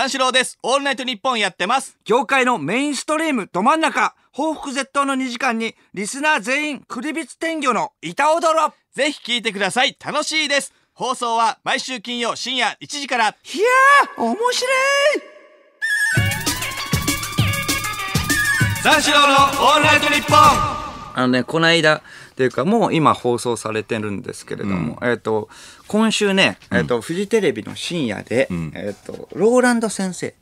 三四郎です。オールナイトニッポンやってます。業界のメインストリームど真ん中、報復絶倒の2時間に、リスナー全員、クリビツ天魚の板踊ろぜひ聞いてください。楽しいです。放送は毎週金曜深夜1時から。いやー、面白い三四郎のオールナイトニッポンあのね、この間、っていうかもう今放送されてるんですけれども、うん、えっ、と今週ね、えっ、ー、とフジテレビの深夜で、うん、えっ、とローランド先生っ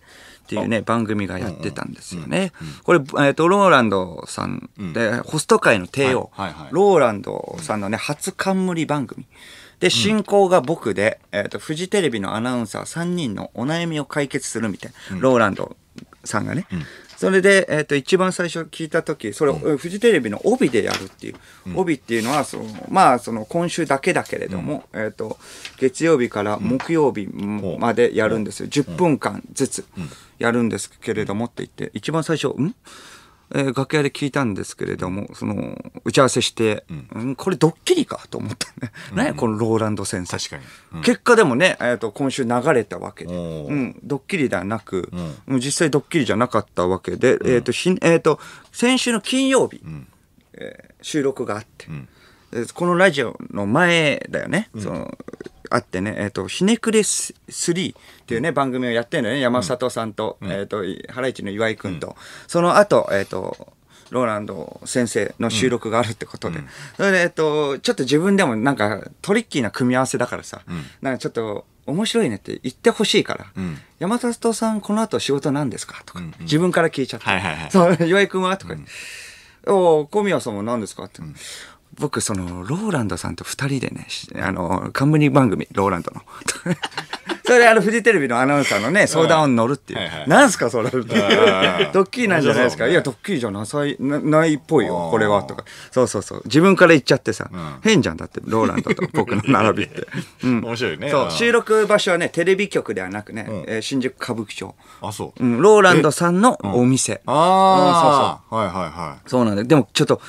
ていうね番組がやってたんですよね。これ、えーと、ローランドさんで、うん、ホスト界の帝王、ローランドさんのね初冠番組。で、進行が僕で、えっ、と、フジテレビのアナウンサー三人のお悩みを解決するみたいな、ローランドさんがね、それで、えっ、ー、と、一番最初聞いた時、それ、うん、フジテレビの帯でやるっていう。うん、帯っていうのは、その、まあ、その、今週だけだけれども、うん、えっ、ー、と、月曜日から木曜日までやるんですよ。10分間ずつやるんですけれどもって言って、一番最初、んえー、楽屋で聞いたんですけれども、その、打ち合わせして、うん、これドッキリかと思ったね。何や、このローランド先生。確かに。うん、結果でもね、えー、と、今週流れたわけで、うん、ドッキリではなく、うん、実際ドッキリじゃなかったわけで、うん、えっ、ー、と、えー、と、先週の金曜日、うん、え収録があって、うん、このラジオの前だよね、その、あってね、えっ、ー、と、ひねくれ3っていうね、番組をやってるのね、山里さんと、えっ、と、ハライチの岩井君と、うん、その後、えっ、ー、と、ローランド先生の収録があるってことで、うん、それで、えっと、ちょっと自分でもなんかトリッキーな組み合わせだからさ、うん、なんかちょっと面白いねって言ってほしいから、うん、山里さんこの後仕事なんですかとか、うんうん、自分から聞いちゃって、はいはいはい、そう、岩井君はとか、うん、お小宮さんも何ですかって、僕そのローランドさんと2人でねあの冠番組ローランドの それあのフジテレビのアナウンサーのね相談を乗るっていう、はいはい、なんすかそれドッキリなんじゃないですか、ね、いやドッキリじゃなさいなないっぽいよこれはとかそうそうそう自分から言っちゃってさ、うん、変じゃんだってローランドと 僕の並びって、うん、面白いねそう収録場所はねテレビ局ではなくね、うん、えー、新宿歌舞伎町あそう、うん、ローランドさんのお店、うん、ああ、そうそうはいはいはいそうなんだでもちょっと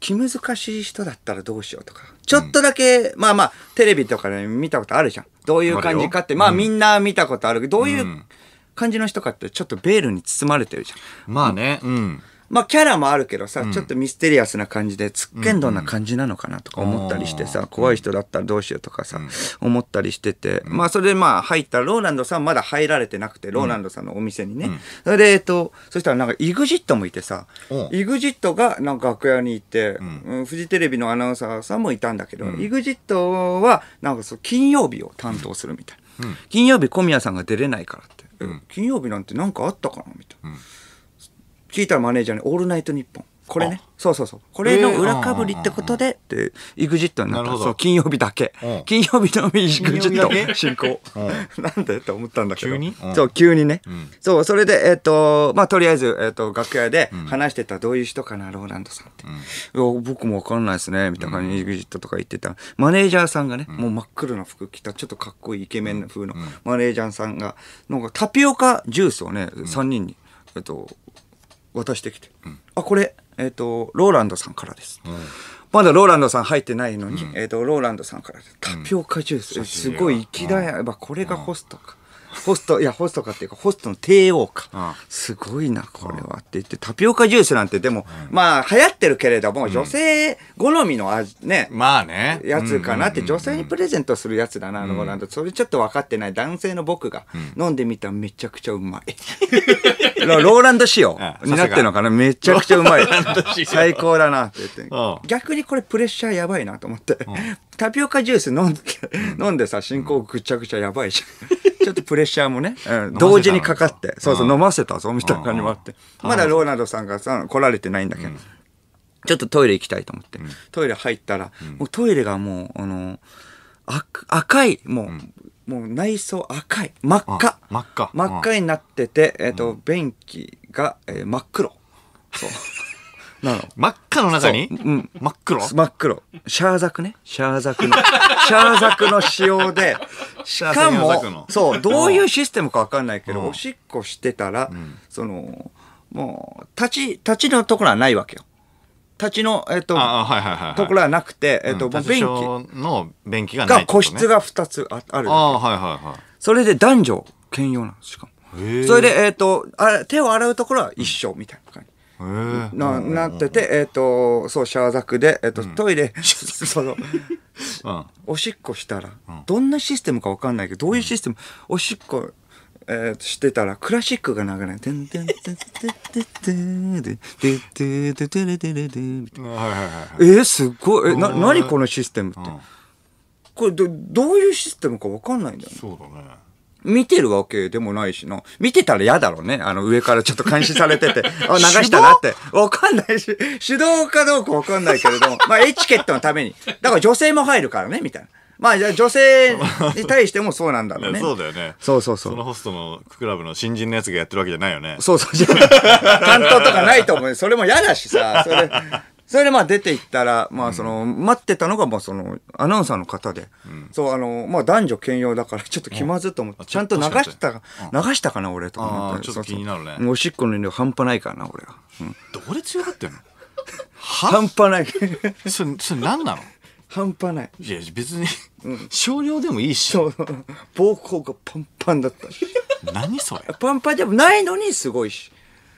気難しい人だったらどうしようとか。ちょっとだけ、うん、まあまあ、テレビとかで見たことあるじゃん。どういう感じかって、まあ、うん、みんな見たことあるけど、どういう感じの人かって、ちょっとベールに包まれてるじゃん。まあね、うん。まあキャラもあるけどさ、うん、ちょっとミステリアスな感じで、つっけんどんな感じなのかなとか思ったりしてさ、うん怖い人だったらどうしようとかさ、うん、思ったりしてて、まあそれでまあ入った、ローランドさんまだ入られてなくて、ローランドさんのお店にね。それで、えっと、そしたらなんか EXIT もいてさ、EXIT がなんか楽屋にいて、うん、フジテレビのアナウンサーさんもいたんだけど、EXIT はなんかそう金曜日を担当するみたいな。金曜日小宮さんが出れないからって、金曜日なんて何かあったかなみたいな。聞いたらマネージャーに「オールナイトニッポン」これねそうそうそうこれの裏かぶりってことでってエグジットになったそう金曜日だけ、うん、金曜日のみエグジット進行、うん、なんだよって思ったんだけど急に、うん、そう急にね、そうそれでえっ、ー、とまあとりあえず、えーと、楽屋で話してたどういう人かなローランドさんって、僕も分かんないですねみたいな感じに、エグジットとか言ってたマネージャーさんがね、もう真っ黒な服着たちょっとかっこいいイケメン風のマネージャーさんがなんかタピオカジュースをね3人にえっと、渡してきて「うん、あこれ、えーと、ローランドさんからです」うん、まだローランドさん入ってないのに、うん、えーと、ローランドさんからタピオカジュース、すごい粋だやっぱこれがホストか、ホスト、いや、ホストかっていうか、ホストの帝王か。すごいな、これは。って言って、タピオカジュースなんてでも、まあ、流行ってるけれども、女性好みの味、ね、まあね。やつかなって、女性にプレゼントするやつだな、のなんて、それちょっと分かってない男性の僕が、飲んでみたらめちゃくちゃうまい。ローランド仕様になってるのかなめちゃくちゃうまい。最高だなって言って。逆にこれプレッシャーやばいなと思って、タピオカジュース飲んで、飲んでさ、進行ぐちゃぐちゃやばいじゃん。ちょっとプレッシャーもね、同時にかかって、そうそう、飲ませたぞ、みたいな感じもあって。まだローナドさんがさ、来られてないんだけど、ちょっとトイレ行きたいと思って、トイレ入ったら、もうトイレがもう、あの、赤い、もう、もう内装赤い、真っ赤。真っ赤。真っ赤になってて、えっ、と、便器が、えー、真っ黒。そう。なの。真っ赤の中にうん。真っ黒真っ黒。シャーザクね。シャーザクの。シャーザクの仕様で。し かシャーザクもそう、どういうシステムかわかんないけど、おしっこしてたら、その、もう、立ち、立ちのところはないわけよ。立ちの、えっと、ところはなくて、えっと、もう便器の便器がないが、個室が。2つああるあ。あ、はいはいはい。それで男女兼用なんです、しかも。それで、えっと、あ手を洗うところは一緒みたいな感じ。ななってて、えー、とそうシャーザクで、えーとトイレ その。おしっこしたら、どんなシステムか分かんないけどどういうシステム、おしっこ、えー、してたらクラシックが流れて「い。んてんてんてんてんてんてんてんてんてんてんてんてんてんてんてんてんんだ。んてんててんんん見てるわけでもないしな。見てたら嫌だろうね。あの、上からちょっと監視されてて。あ、流したなって。わかんないし、手動かどうかわかんないけれども、まあ、エチケットのために。だから女性も入るからね、みたいな。まあ、女性に対してもそうなんだろうね。そうだよね。そうそうそう。そのホストのクラブの新人のやつがやってるわけじゃないよね。そうそう。担当とかないと思う。それも嫌だしさ。それ、それでまあ出て行ったら、まあその、待ってたのが、まあその、アナウンサーの方で、そう、あの、まあ男女兼用だから、ちょっと気まずと思って、ちゃんと流した、流したかな、俺、と思って。ちょっと気になるね。おしっこの量半端ないからな、俺は。どこで強がってんの半端ない。それ、それ何なの半端ない。いや、別に、少量でもいいし。そう。膀胱がパンパンだった。何それパンパンでもないのにすごいし。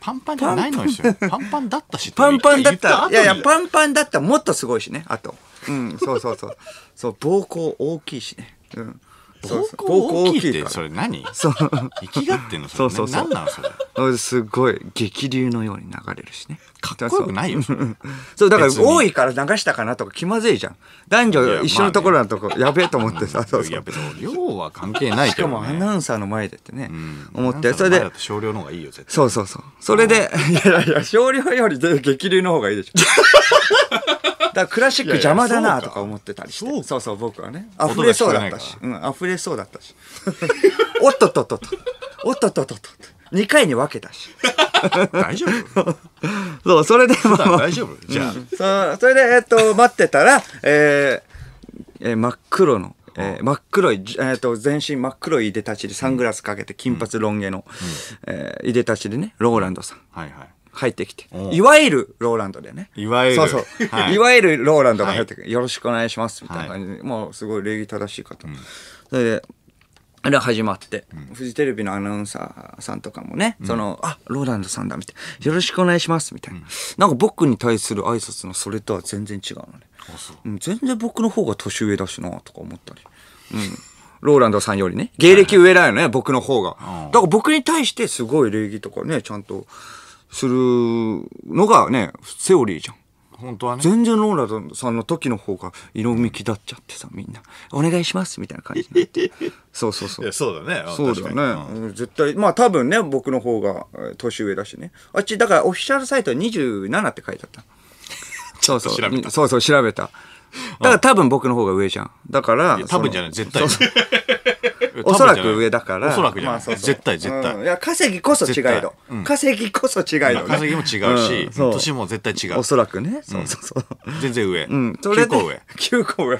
パンパンじゃないのにパンパンだったしパンパンだったいやいやパンパンだったもっとすごいしねあとうんそうそうそうそう膀胱大きいしねうん膀胱大きいってそれ何そう生きがってんのそれうそうそう何なんそれすごい激流のように流れるしねかっこよくないよそうだから多いから流したかなとか気まずいじゃん男女一緒のところのとこ、やべえと思ってさそうそう量は関係ないしかもアナウンサーの前でってね、思ってそれで少量の方がいいよ絶対そうそうそうそれでいやいや少量より激流の方がいいでしょ からクラシック邪魔だなとか思ってたりしてそうそう僕はね溢れそうだったし、うん、溢れそうだったし おっとっとっとっとおっとっとっとっと2回に分けたし大丈夫 そうそれで、まあ、大丈夫じゃあ、うん、そそれでえっと待ってたら、えーえー、真っ黒のえー、真っ黒い、えーと、全身真っ黒いいでたちでサングラスかけて金髪ロン毛の、えいでたちでねローランドさん、はいはい、入ってきて、いわゆるローランドでね。いわゆる。そうそう。はい、いわゆるローランドが入ってきて、はい、よろしくお願いします、みたいな感じで、もうすごい礼儀正しい方。うん、それで、あれ始まって、うん、フジテレビのアナウンサーさんとかもね、うん、その、あ、ローランドさんだ、みたいな。よろしくお願いします、みたいな。うん、なんか僕に対する挨拶のそれとは全然違うのね。全然僕の方が年上だしな、とか思ったり。うん。ローランドさんよりね。芸歴上だよね、はい、僕の方が。だから僕に対してすごい礼儀とかね、ちゃんとするのがね、セオリーじゃん。本当はね。全然ローラさんの時の方が色み気立っちゃってさ、みんな。お願いしますみたいな感じになって。そうそうそう。そうだね。そうだね。うん、絶対、まあ多分ね、僕の方が年上だしね。あっち、だからオフィシャルサイト27って書いてあった。そうそう。そうそう、調べた。だから多分僕の方が上じゃん。だから。多分じゃない、絶対。そうそう おそらく上だからおそらくじゃない、まあ、絶対絶対、いや稼ぎこそ違いの。稼ぎこそ違いの。稼ぎも違うし、年も絶対違うおそらくねそうそうそう、全然上、うん、それ9個上9個上、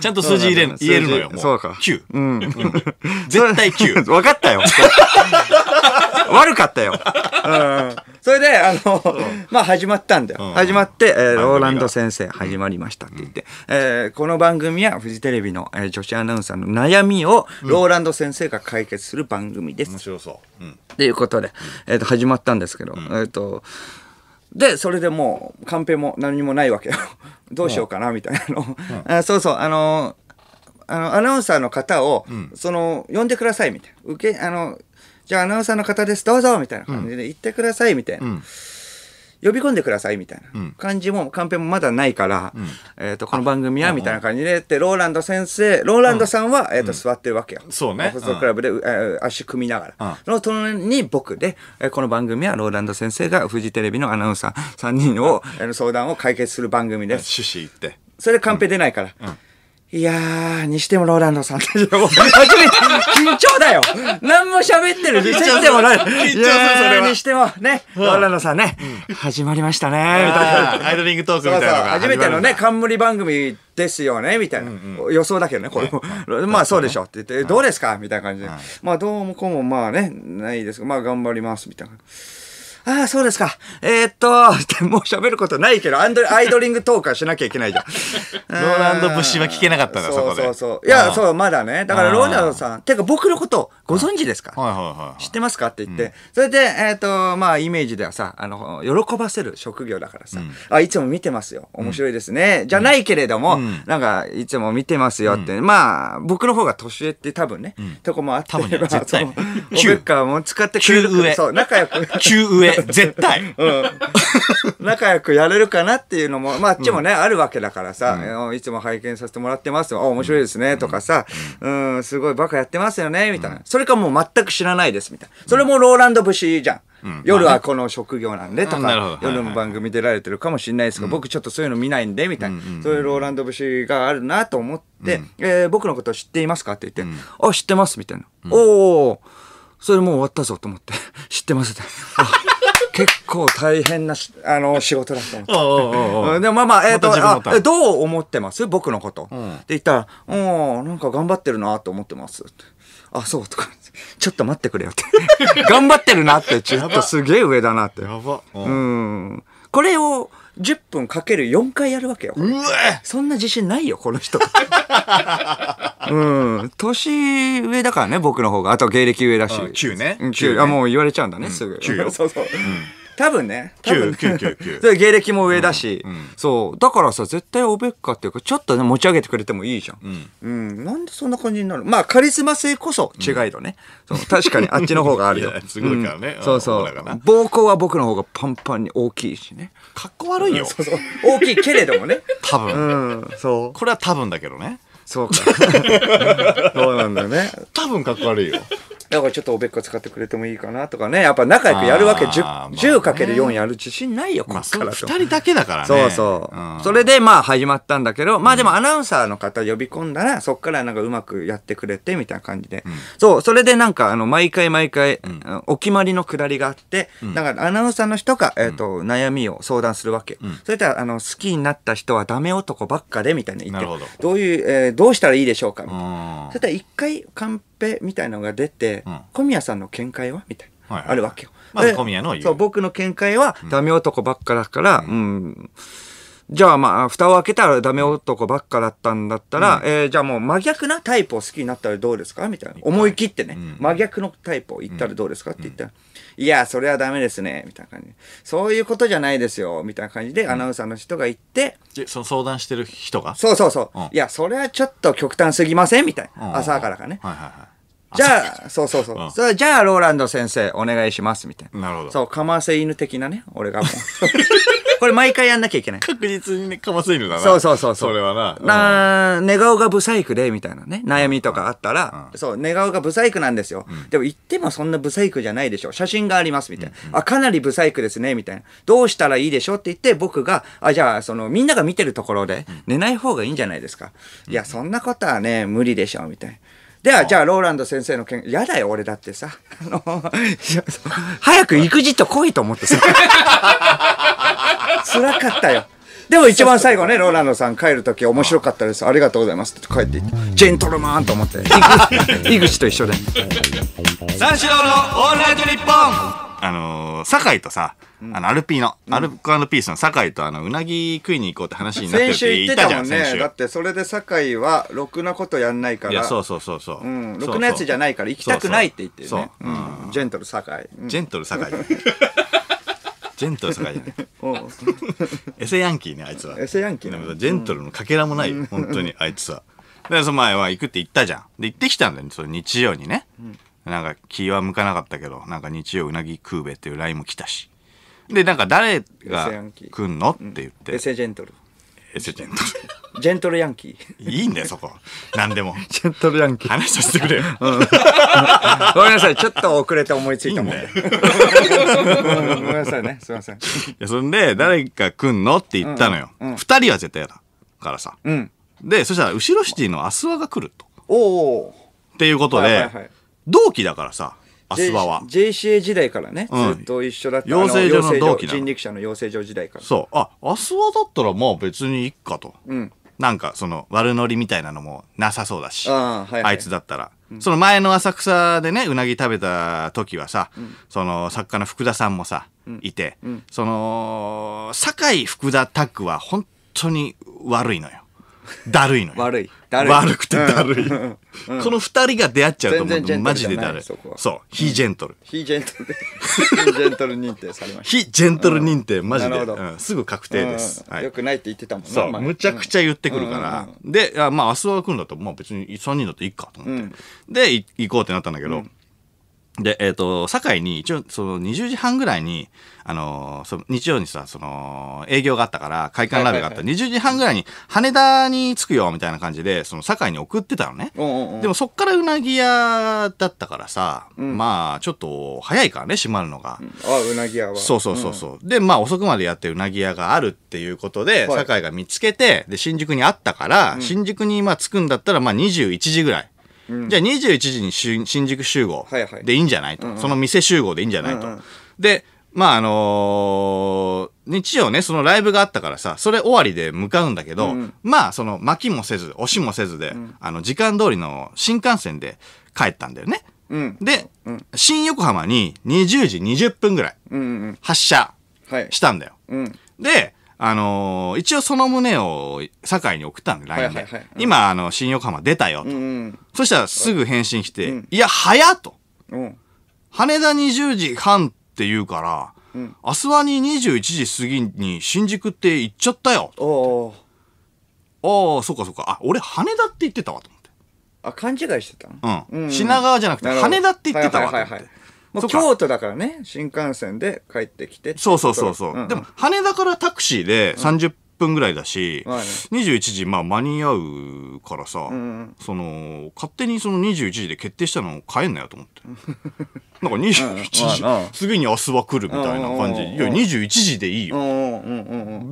ちゃんと数字入れ入るのよそうか9、うん、絶対9分かったよ 悪かったよ、うん。それであのまあ始まったんだよ、始まって、えローランド先生始まりましたって言って、えこの番組はフジテレビの、え女子アナウンサーの悩みみをローランド先生が解決する番組です。面白そう。うん、っていうことで、えー、と始まったんですけど、うん、えっ、ー、とでそれでもうカンペも何もないわけよ どうしようかなみたいなの、うん、あそうそうあのあのアナウンサーの方を、その呼んでくださいみたいな受けあのじゃあアナウンサーの方ですどうぞみたいな感じで言ってくださいみたいな。呼び込んでくださいみたいな感じも、カンペもまだないから、えっ、と、この番組はみたいな感じで、で、ローランド先生、ローランドさんは、えっ、と、座ってるわけよ。そうね。トクラブで、え足組みながら。その隣に僕で、えこの番組はローランド先生がフジテレビのアナウンサー3人を、え相談を解決する番組です。趣旨言って。それカンペ出ないから。うんいやー、にしてもローランドさん初めて緊張だよ。何も喋ってるにしてもない。緊張すにしてもね、ローランドさんね、始まりましたね、みたいな。アイドリングトークみたいな初めてのね、冠番組ですよね、みたいな。予想だけどね、これ まあそうでしょって言って、どうですかみたいな感じで。まあどうもこうもまあね、ないですまあ頑張ります、みたいな。ああ、そうですか。えー、っと、もう喋ることないけど、アンド アイドリングトークはしなきゃいけないじゃん。ローランド・ブッシュは聞けなかったんだ、そこで。そうそうそう。いや、そう、まだね。だから、ローランドさん、てか僕のことご存知ですか、はい、はいはいはい、はい知ってますかって言って、うん、それで、えー、っと、まあ、イメージではさ、あの、喜ばせる職業だからさ、うん、あ、いつも見てますよ。面白いですね。うん、じゃないけれども、なんか、いつも見てますよって、まあ、僕の方が年上って多分ね、とこもあって、多分ね、絶対。9。も使ってくれる。9上。そう、仲良く。9上。絶対。うん。仲良くやれるかなっていうのも、まあ、あっちもね、あるわけだからさ、いつも拝見させてもらってます。あ、面白いですね。とかさ、うん、すごいバカやってますよね。みたいな。それかもう全く知らないです。みたいな。それもローランド節じゃん。夜はこの職業なんでとか、夜の番組出られてるかもしれないですが、僕ちょっとそういうの見ないんでみたいな、そういうローランド節があるなと思って、え僕のこと知っていますかって言って、あ知ってますみたいな、おおそれもう終わったぞと思って 知ってますって。結構大変なし、あの、仕事だと思って。でもまあまあ、えっ、ー、と、ま、どう思ってます僕のこと。うん、って言ったら、うん、なんか頑張ってるなと思ってます。あ、そうとか。ちょっと待ってくれよって。頑張ってるなって、ちょっとすげえ上だなって。やば。うん。これを、10分かける4回やるわけよ。うそんな自信ないよ、この人。うん。年上だからね、僕の方が。あと芸歴上だし。9ね。9。あ、もう言われちゃうんだね、すぐ。9よ。そうそう。多分ね。9、9、9、9。芸歴も上だし。そう。だからさ、絶対オベッカっていうか、ちょっとね、持ち上げてくれてもいいじゃん。うん。なんでそんな感じになるまあ、カリスマ性こそ違いのね。確かにあっちの方があるよ。すごいからね。そうそう。膀胱は僕の方がパンパンに大きいしね。かっこ悪いよ。そうそう大きいけれどもね。多分。うん、そう。これは多分だけどね。そうか そうなんだよね多分かっこ悪いよだからちょっとおべっか使ってくれてもいいかなとかねやっぱ仲良くやるわけ 10×4、るあやる自信ないよこっからと、まあ、2人だけだからねそうそう、うん、それでまあ始まったんだけどまあでもアナウンサーの方呼び込んだらそっからなんかうまくやってくれてみたいな感じで、うん、そうそれでなんかあの毎回毎回、お決まりのくだりがあって、だからアナウンサーの人が、えーと悩みを相談するわけ、それではあの好きになった人はダメ男ばっかでみたいな言ってどういう、えーどうしたらいいでしょうかみたいな。そしたら一回カンペみたいなのが出て、小宮さんの見解はみたいな、あるわけよ。まず小宮の言う。そう、僕の見解は、ダメ男ばっかだから、うん、うんじゃあまあ、蓋を開けたらダメ男ばっかだったんだったら、うん、えー、じゃあもう真逆なタイプを好きになったらどうですかみたいな。思い切ってね、うん、真逆のタイプを言ったらどうですかって言ったら、うん、いや、それはダメですね、みたいな感じ。そういうことじゃないですよ、みたいな感じでアナウンサーの人が言って、その相談してる人がそうそうそう。いや、それはちょっと極端すぎませんみたいな。朝からかね。はいはいはい。じゃあ、そうそうそう。うん、そじゃあ、ローランド先生、お願いします、みたいな。なるほど。そう、かませ犬的なね、俺がもう。これ毎回やんなきゃいけない。確実にね、かませるだな。そうそうそうそれはな。な、寝顔が不細工で、みたいなね、悩みとかあったら、そう、寝顔が不細工なんですよ。でも言ってもそんな不細工じゃないでしょ。写真があります、みたいな。あ、かなり不細工ですね、みたいな。どうしたらいいでしょって言って、僕が、あ、じゃあ、その、みんなが見てるところで、寝ない方がいいんじゃないですか。いや、そんなことはね、無理でしょ、みたいな。では、じゃあ、ローランド先生の件、やだよ、俺だってさ。あの、早く e x i と来いと思ってさ。辛かったよ。でも一番最後ね、ローランドさん帰るとき面白かったです。ありがとうございますって帰っていって、ジェントルマンと思って、井口と一緒で。三四郎のオールナイトニッあのー、酒井とさ、あの、アルピーの、アルコピースの酒井とあの、うなぎ食いに行こうって話になってるって言ったじゃん、先週行ってたもんね。だってそれで酒井は、ろくなことやんないから。いや、そうそうそうそう。うん、ろくなやつじゃないから行きたくないって言ってるね。そうジェントル酒井。ジェントル酒井。ジェントル坂井じゃないエセヤンキーねあいつはエセヤンキーなのジェントルのかけらもない、うん、本当にあいつはでその前は行くって言ったじゃんで行ってきたんだよ、ね、その日曜にね、うん、なんか気は向かなかったけどなんか日曜うなぎ食うべっていう LINE も来たしでなんか誰が来んのって言ってエセジェントルエセジェントル。ジェントルヤンキー。いいんだよ、そこ。何でも。ジェントルヤンキー。話させてくれよ。ごめんなさい、ちょっと遅れて思いついたもんで。ごめんなさいね、すいません。いや、そんで、誰か来んのって言ったのよ。二、人は絶対やだ。からさ。で、そしたら、後ろシティのアスワが来ると。おお。っていうことで、同期だからさ、アスワは。JCA 時代からね、ずっと一緒だった、養成所の同期人力車の養成所時代から。そう。あ、アスワだったらまあ別にいっかと。うん。なんかその悪ノリみたいなのもなさそうだし、あはいはい、あいつだったら、うん、その前の浅草でねうなぎ食べた時はさ、うん、その作家の福田さんもさ、うん、いて、その酒井福田タッグは本当に悪いのよ。だるいのよ悪いだるい悪くてだるい、うんうんこの二人が出会っちゃうと思うとマジでだるいそう非ジェントル非ジェントルで非ジェントル認定されまし非ジェントル認定マジで、うんすぐ確定です、うんはいよくないって言ってたもんそう、むちゃくちゃ言ってくるから、であまあ明日は来るんだと、まあ、別に3人だっていいかと思って、でい行こうってなったんだけど、で、えっ、ー、と、堺に、一応、その20時半ぐらいに、あのー、その日曜にさ、その、営業があったから、会館ラベがあった、はい、はい、20時半ぐらいに、羽田に着くよ、みたいな感じで、その、堺に送ってたのね。おうおうでも、そっからうなぎ屋だったからさ、うん、まあ、ちょっと、早いからね、閉まるのが。うん、あ、うなぎ屋は。そうそうそうそう、ん、で、まあ、遅くまでやってうなぎ屋があるっていうことで、堺が見つけて、で、新宿にあったから、新宿に、まあ、着くんだったら、まあ、21時ぐらい。うん、じゃあ21時に新宿集合でいいんじゃないと、はいはい、その店集合でいいんじゃないと、うんうん、でまああのー、日曜ねそのライブがあったからさそれ終わりで向かうんだけど、うん、まあその巻きもせず押しもせずで、うん、あの時間通りの新幹線で帰ったんだよね、で、新横浜に20時20分ぐらい発車したんだよ、であのー、一応その旨を堺に送ったんで、LINE で。今、あの、新横浜出たよと。うんうんそしたらすぐ返信来て、うんいや、早と。うん羽田20時半って言うから、うん明日はに21時過ぎに新宿って行っちゃったよ。おああ、そっかそっか。あ、俺羽田って言ってたわと思って。あ勘違いしてたうん。品川じゃなくて羽田って言ってたわはい、って。もう京都だからね、新幹線で帰ってきてそうそうそうそう。うん、でも、羽田からタクシーで30分ぐらいだし、うん、21時、まあ間に合うからさ、うん、その、勝手にその21時で決定したのをえんなよと思って。なんか21時、次に明日は来るみたいな感じ。いや、21時でいいよ。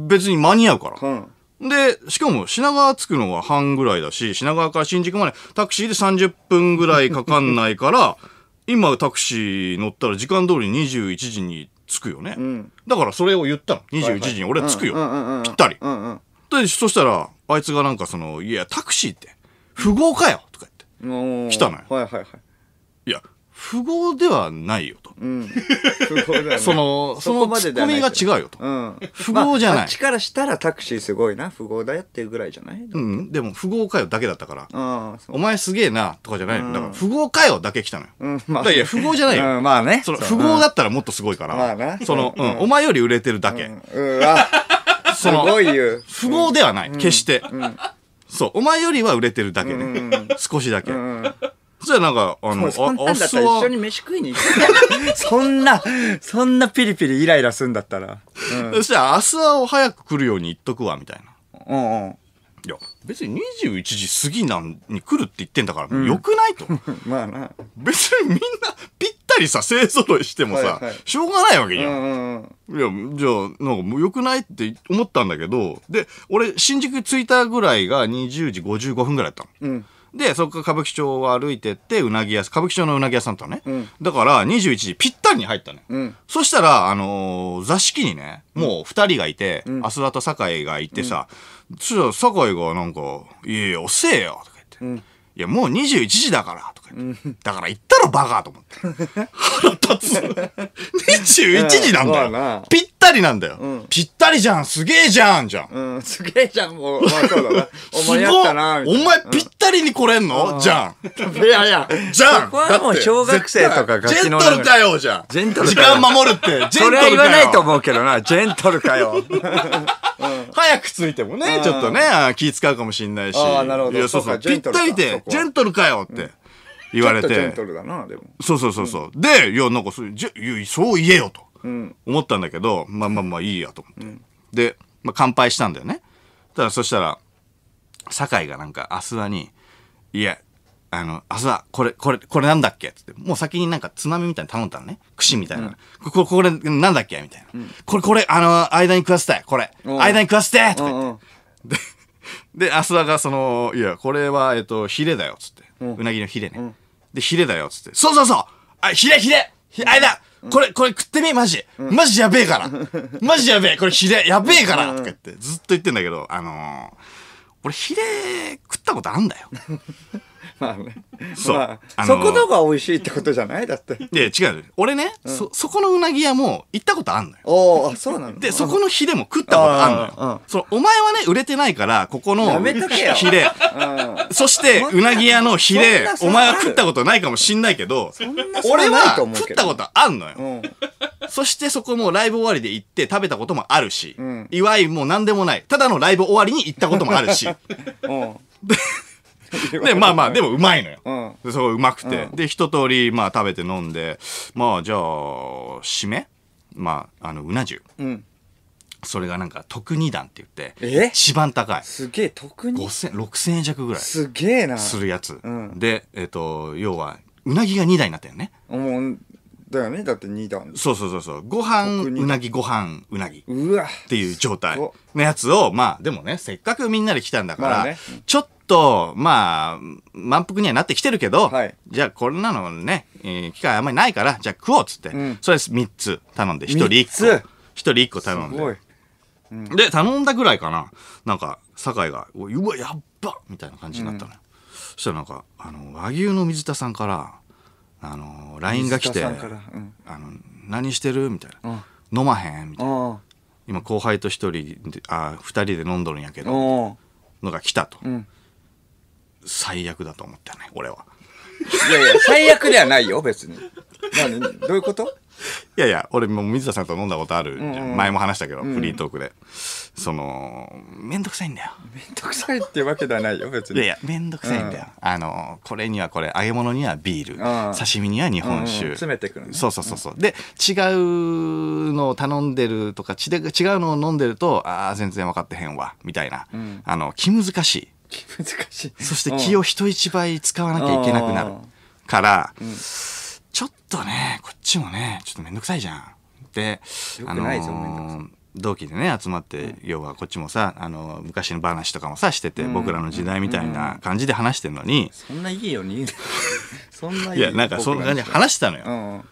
別に間に合うから。で、しかも品川着くのは半ぐらいだし、品川から新宿までタクシーで30分ぐらいかかんないから、今タクシー乗ったら時間通り21時に着くよね、うん、だからそれを言ったの21時に俺は着くよ、ぴったり、でそしたらあいつがなんかその「いやタクシーって富豪かよ」とか言って来たのよ、はいはいはい、いや富豪ではないようん。その、そこまでツッコミが違うよと。うん。不合じゃない。まあ、っちからしたらタクシーすごいな、不合だよっていうぐらいじゃないうん。でも、不合かよだけだったから。お前すげえな、とかじゃないだから、不合かよだけ来たのよ。うん。まあ、いや、不合じゃないよ。うん、まあね。その、不合だったらもっとすごいから。まあな。その、うん。お前より売れてるだけ。うん。すごい不合ではない。決して。うん。そう。お前よりは売れてるだけね。少しだけ。うん。じゃあなんか、あの、そんなんだったら一緒に飯食いに行く そんな、そんなピリピリイライラすんだったら。うん、そしたら、明日は早く来るように言っとくわ、みたいな。うんうん。いや、別に21時過ぎなんに来るって言ってんだから、うん、よくないと。まあな。別にみんなぴったりさ、勢揃いしてもさ、しょうがないわけじゃん。うんん、いや、じゃあ、なんかもうよくないって思ったんだけど、で、俺、新宿着いたぐらいが20時55分ぐらいだったの。うんで、そこから歌舞伎町を歩いてって、うなぎ屋、歌舞伎町のうなぎ屋さんとね、うん、だから21時ぴったりに入ったね。うん、そしたら、あのー、座敷にね、もう2人がいて、うん、アと酒井がいてさ、そしたら酒井がなんか、いやいや、遅えよとか言って、いや、もう21時だからとかだから言ったろバカと思って腹立つ21時なんだよ、ぴったりなんだよ、ぴったりじゃんすげえじゃんじゃん、うん、すげえじゃんもう、まあ、そうだなお前ったなお前ぴったりに来れんの、じゃん いやいやじゃんこはもう小学生とかジェントルかよじゃんジェントル時間守るってジェントルかよそれは言わないと思うけどなジェントルかよ、早く着いてもねちょっとね気使うかもしんないしああ、なるほどそそうう。ぴったりでジェントルかよって、言われて。そうそうそうそう。うん、で、いや、なんかそう、じそう言えよと思ったんだけど、まあまあまあいいやと思って。うん、で、まあ乾杯したんだよね。ただそしたら、酒井がなんか、明日はに、いや、あの、アスは、これ、これ、これなんだっけって、もう先になんか津波みたいに頼んだのね。串みたいな。うん、これ、これなんだっけみたいな、うん、これ、これ、あの、間に食わせて、これ。間に食わせてとか言って。で、で、アはがその、いや、これは、えっと、ヒレだよ、つって。うなぎのヒレね。で、ヒレだよ、つって。そうそうそうあ、ヒレヒレあれだこれ、これ食ってみマジ。マジやべえから。マジやべえ。これヒレ、やべえから。とか言って、ずっと言ってんだけど、あのー俺ヒレ食ったことあんだよ まあねそう、まあ、あのー、そことが美味しいってことじゃないだっていや違う俺ね、うん、そそこのうなぎ屋も行ったことあんのよおあそうなのでそこのヒレも食ったことあんのよそのお前はね売れてないからここのヒレそしてうなぎ屋のヒレお前は食ったことないかもしんないけど俺は食ったことあんのよ、うんそしてそこもライブ終わりで行って食べたこともあるし、うん、いわゆるもう何でもない。ただのライブ終わりに行ったこともあるし。で、まあまあ、でもうまいのよ。うん、すごうまくて。うん、で、一通り、まあ食べて飲んで、まあじゃあ、締めまあ、あの、うな重。うんそれがなんか特二段って言って一番高いすげえ特二6000円弱ぐらいすげえなするやつ、うん、で、えっ、ー、と要はうなぎが2台になったよねもうだよねだって2段そうそうそうそうご飯うなぎご飯うなぎうわっていう状態のやつをまあでもねせっかくみんなで来たんだから、まあね、ちょっとまあ満腹にはなってきてるけど、はい、じゃあこんなのね、えー、機会あんまりないからじゃあ食おうっつって、うん、それ3つ頼んで1人1個1人1個頼んで、うん、で頼んだぐらいかななんか酒井が「うわやっば!」みたいな感じになったの、うん、そしたらなんかあの和牛の水田さんから「あの LINE が来て「うん、あの何してる?」みたいな「飲まへん?」みたいな今後輩と1人であ2人で飲んどるんやけどのが来たと、うん、最悪だと思ったね俺は。いやいや最悪ではないよ別に。まあ、どういうこと いやいや俺も水田さんと飲んだことあるじゃん、うんうん、前も話したけど、フリートークでその面倒くさいんだよ面倒くさいってわけではないよ別にいやいや面倒くさいんだよ、うん、あのこれにはこれ揚げ物にはビール、うん、刺身には日本酒、うんうん、詰めてくる、ね、そうそうそうそうで違うのを頼んでるとか違うのを飲んでるとああ全然分かってへんわみたいな、うん、あの気難しい気難しいそして気を人一倍使わなきゃいけなくなるから、うんちょっとね、こっちもね、ちょっとめんどくさいじゃん。で、あのー、同期でね集まって、要はこっちもさあの昔の話とかもさしてて、僕らの時代みたいな感じで話してるのに、そんないいよに そんないいいやなんかそんな感じで話したのよ、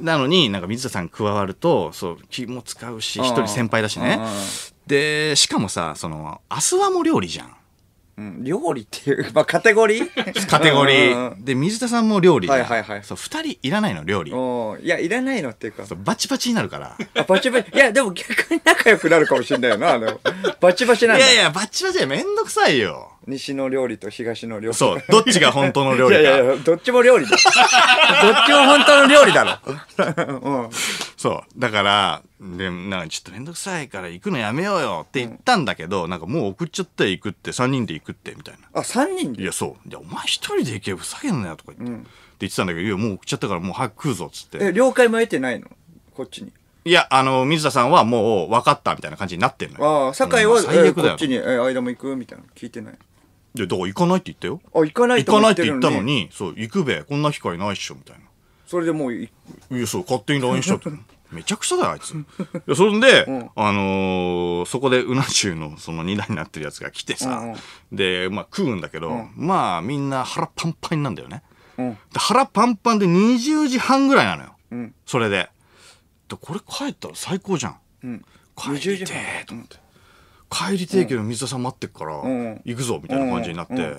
なのになんか水田さん加わるとそう気も使うし一人先輩だしねでしかもさその明日はも料理じゃん料理っていう、まあ、カテゴリー カテゴリー。で、水田さんも料理。はいはいはい。そう、二人いらないの、料理。いや、いらないのっていうか。そうバチバチになるから。あ、バチバチ。いや、でも逆に仲良くなるかもしれないよな、あの、バチバチなんだ。いやいや、バチバチめんどくさいよ。西の料理と東の料理そうどっちが本当の料理かいやいやどっちも料理だ どっちも本当の料理だろ、うん、そうだからでなんかちょっと面倒くさいから行くのやめようよって言ったんだけど、うん、なんかもう送っちゃって行くって3人で行くってみたいなあ三3人でいやそういやお前一人で行けふざけんなよとか言って、うん、って言ってたんだけどいやもう送っちゃったからもう早く食うぞっつってえ了解も得てないのこっちにいや、あの、水田さんはもう分かったみたいな感じになってんのよ。ああ、酒井は、だよ。こっちに、え間も行くみたいな聞いてない。で、だから行かないって言ったよ。あ、行かないって言ったの。に、そう、行くべ、こんな機会ないっしょ、みたいな。それでもうい、な。いや、そう、勝手に LINE しちゃって。めちゃくちゃだよ、あいつ。いやそれで、んあのーそこでうな重のその二台になってるやつが来てさ、うんで、まあ食うんだけど、まあみんな腹パンパンなんだよね。うん。で腹パンパンで20時半ぐらいなのよ。うん。それで。でこれ帰ったら最高じゃん。うん。帰りてーと思って。帰り提供の水田さん待ってっから、行くぞみたいな感じになって、めん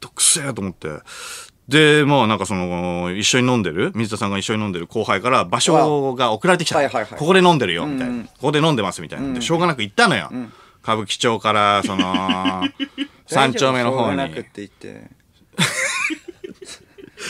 どくせえと思ってでまあなんかその一緒に飲んでる水田さんが一緒に飲んでる後輩から場所が送られてきた、ここで飲んでるよみたいな、ここで飲んでますみたいな、しょうがなく行ったのよ、歌舞伎町からその 三丁目の方に。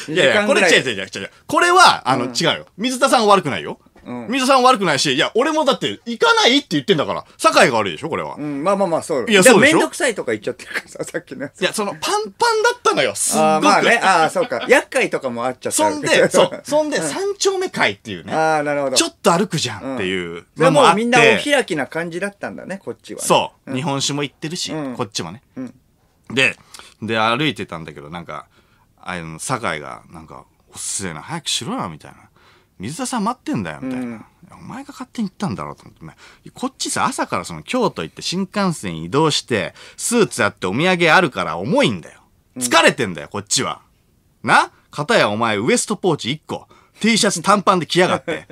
いやいや、これ違う違う違うう。これは、あの、違うよ。水田さんは悪くないよ。水ん。水さん悪くないし、いや、俺もだって、行かないって言ってんだから、酒井が悪いでしょ、これは。うん、まあまあまあ、そう。いや、そうでも、面めんどくさいとか言っちゃってるからさ、さっきのやつ。いや、その、パンパンだったのよ、すっごく。あまあね、ああ、そうか。厄介とかもあっちゃった。そんで、そそんで、三丁目会っていうね。ああ、なるほど。ちょっと歩くじゃんっていうのもあうみんなお開きな感じだったんだね、こっちは、そう。日本酒も行ってるし、こっちもね。で、で、歩いてたんだけど、なんか、あの、酒井が、なんか、おっせえな、早くしろよ、みたいな。水田さん待ってんだよ、みたいな。うんお前が勝手に行ったんだろうと思って、こっちさ、朝からその京都行って新幹線移動して、スーツあってお土産あるから重いんだよ。疲れてんだよ、こっちは。な片やお前ウエストポーチ1個、T シャツ短パンで着やがって。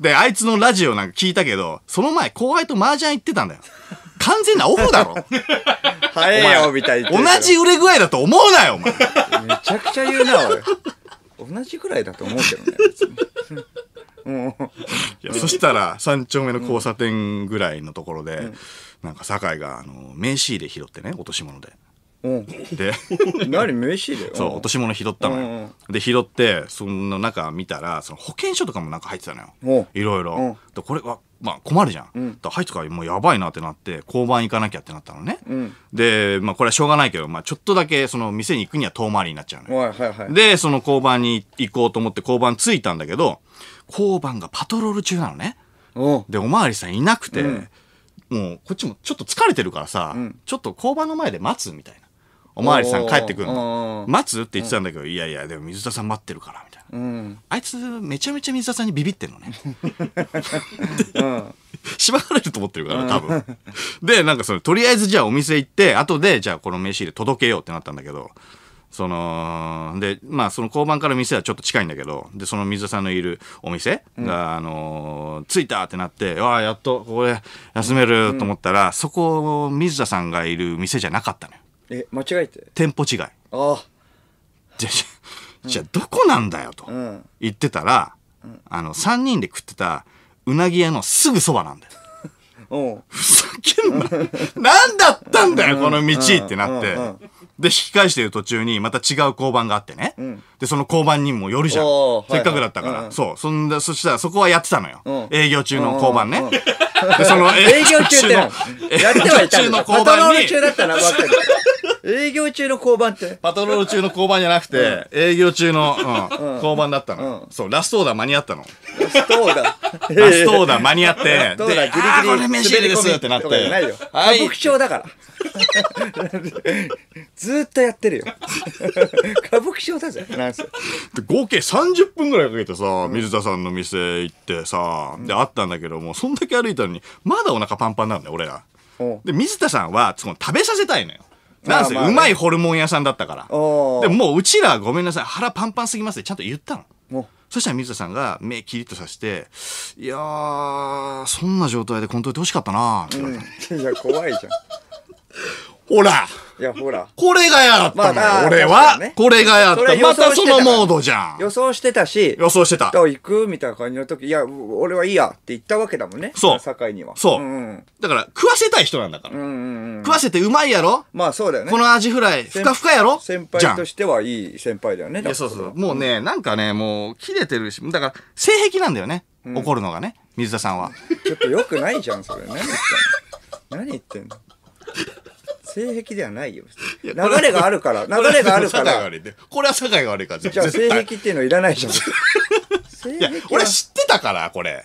で、あいつのラジオなんか聞いたけど、その前後輩と麻雀行ってたんだよ。完全なオフだろ。早いよ、みたい同じ売れ具合だと思うなよ、お前。めちゃくちゃ言うな、俺。同じぐらいだと思うけどね、いやそしたら3丁目の交差点ぐらいのところで、なんか酒井があの名刺入れ拾ってね落とし物で。うんで何飯でそう落とし物拾ったのよ、で拾ってその中見たらその保険証とかもなんか入ってたのよいろいろこれはまあ困るじゃん。入ってハから、もうやばいなってなって、交番行かなきゃってなったのね。で、まあこれはしょうがないけど、まあちょっとだけその店に行くには遠回りになっちゃうのよ。で、その交番に行こうと思って交番着いたんだけど、交番がパトロール中なのね。で、おまわりさんいなくて、もうこっちもちょっと疲れてるからさ、ちょっと交番の前で待つみたいな。おまわりさん帰ってくるの待つって言ってたんだけど、いやいやでも水田さん待ってるからみたいな、うん、あいつめちゃめちゃ水田さんにビビってんのね、う縛 られると思ってるから多分、でなんかそのとりあえずじゃあお店行って後でじゃあこの飯で届けようってなったんだけどそのでまあその交番から店はちょっと近いんだけどでその水田さんのいるお店が、うん、あのー、着いたってなってわあやっとここで休めると思ったら、うん、そこ水田さんがいる店じゃなかったのよ。え間違えて店舗違いああじゃあ,、じゃあどこなんだよと言ってたら、あの3人で食ってたうなぎ屋のすぐそばなんだよ ふざけんな何だったんだよこの道ってなってで引き返してる途中にまた違う交番があってね、んでその交番にもよるじゃんせっかくだったから、はいはいそうそんでそしたらそこはやってたのよ、営業中の交番ね、その営業中ってのやってはいたんだ頭の中だったら分かる営業中の交番ってパトロール中の交番じゃなくて、営業中の、うん交番だったの、そうラストオーダー間に合ったのラストオーダーラストオーダー間に合ってラストオーダーギリギリこれ飯入ですってなってないよはい歌舞伎町だからずーっとやってるよ歌舞伎町だぜなんせで合計30分ぐらいかけてさ水田さんの店行ってさ、であったんだけどもそんだけ歩いたのにまだお腹パンパンなんだよ俺らで水田さんはその食べさせたいのよなんせ、うまいホルモン屋さんだったから。でももううちらごめんなさい、腹パンパンすぎますってちゃんと言ったの。そしたら水田さんが目キリッとさして、いやー、そんな状態でコントやってほしかったなって言われた、いや、怖いじゃん。ほら。いや、ほら。これがやったのよ、俺は。これがやった。またそのモードじゃん。予想してたし。予想してた。行くみたいな感じの時、いや、俺はいいやって言ったわけだもんね。そう。境には。そう。だから、食わせたい人なんだから。食わせてうまいやろまあそうだよね。このアジフライ、ふかふかやろ先輩としてはいい先輩だよね。いや、そうそう。もうね、なんかね、もう、切れてるし、だから、性癖なんだよね。怒るのがね、水田さんは。ちょっと良くないじゃん、それ。何言ってんの何言ってんの性癖ではないよ。流れがあるから、流れがあるから。これは酒井が悪いから、じゃあ性癖っていうのいらないじゃん。いや、俺知ってたから、これ。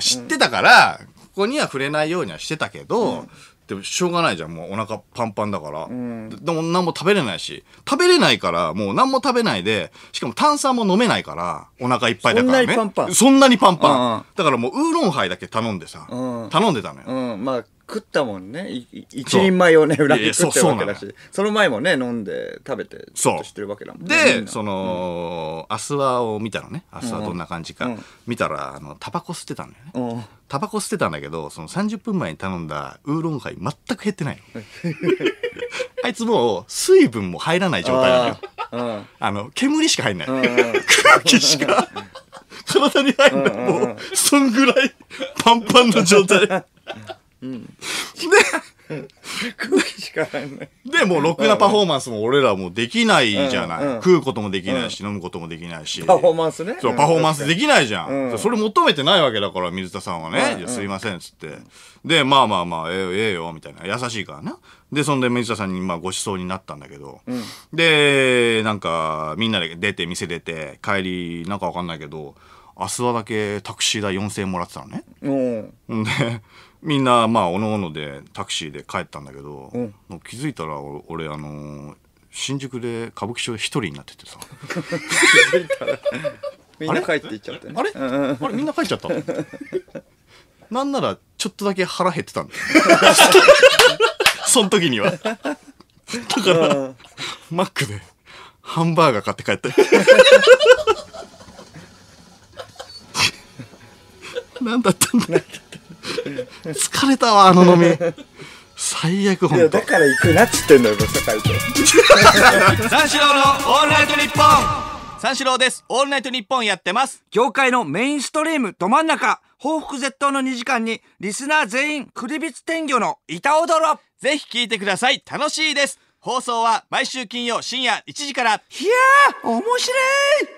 知ってたから、ここには触れないようにはしてたけど、でもしょうがないじゃんもうお腹パンパンだから、うん、でも何も食べれないし食べれないからもう何も食べないでしかも炭酸も飲めないからお腹いっぱいだからねそんなにパンパンだからもうウーロンハイだけ頼んでさ、うん、頼んでたのよ、うん、まあ食ったもんね一人前をね裏食ってるわけだしその前もね飲んで食べてちょっとしてるわけだもんでその、うん、アスワを見たのねアスワどんな感じか、うん、見たらあのタバコ吸ってたんだよね、うん、タバコ吸ってたんだけどその30分前に頼んだウーロンハイ全く減ってない あいつもう水分も入らない状態なのよあの煙しか入んない、空気しか体に入んない、もうそんぐらいパンパンの状態うん、でしかないでもうろくなパフォーマンスも俺らもできないじゃない、食うこともできないし、飲むこともできないしパフォーマンスねそうパフォーマンスできないじゃん、それ求めてないわけだから水田さんはね「すいません」っつってでまあまあまあええー、えよみたいな優しいからなでそんで水田さんにまあご馳走になったんだけど、でなんかみんなで出て店出て帰りなんかわかんないけど明日はだけタクシー代4000円もらってたのね、うん、でみんなまあおのおのでタクシーで帰ったんだけど、うん、気づいたら俺あのー、新宿で歌舞伎町で一人になっててさ気づいたら みんな帰っていっちゃって、ね、あれあれみんな帰っちゃった なんならちょっとだけ腹減ってたんだよその時にはだからマックでハンバーガー買って帰った何 だったんだ疲れたわあの飲み最悪ほんとだから行くなっつってんのよ酒井と三四郎のオールナイトニッポン三四郎ですオールナイトニッポンやってます業界のメインストリームど真ん中報復絶倒の2時間にリスナー全員クリビツ天魚の板踊ろぜひ聞いてください楽しいです放送は毎週金曜深夜1時からいやー面白い